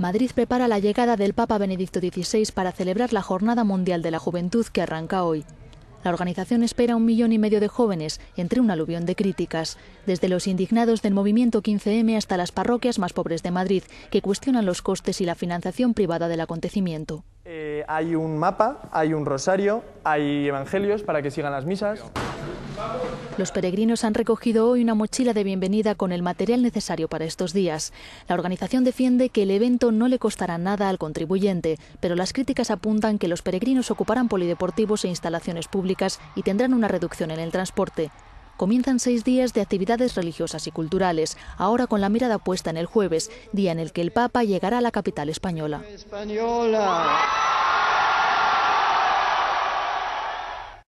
Madrid prepara la llegada del Papa Benedicto XVI para celebrar la Jornada Mundial de la Juventud que arranca hoy. La organización espera un millón y medio de jóvenes entre un aluvión de críticas, desde los indignados del movimiento 15M hasta las parroquias más pobres de Madrid, que cuestionan los costes y la financiación privada del acontecimiento. Hay un mapa, hay un rosario, hay evangelios para que sigan las misas. Los peregrinos han recogido hoy una mochila de bienvenida con el material necesario para estos días. La organización defiende que el evento no le costará nada al contribuyente, pero las críticas apuntan que los peregrinos ocuparán polideportivos e instalaciones públicas y tendrán una reducción en el transporte. Comienzan seis días de actividades religiosas y culturales, ahora con la mirada puesta en el jueves, día en el que el Papa llegará a la capital española. española.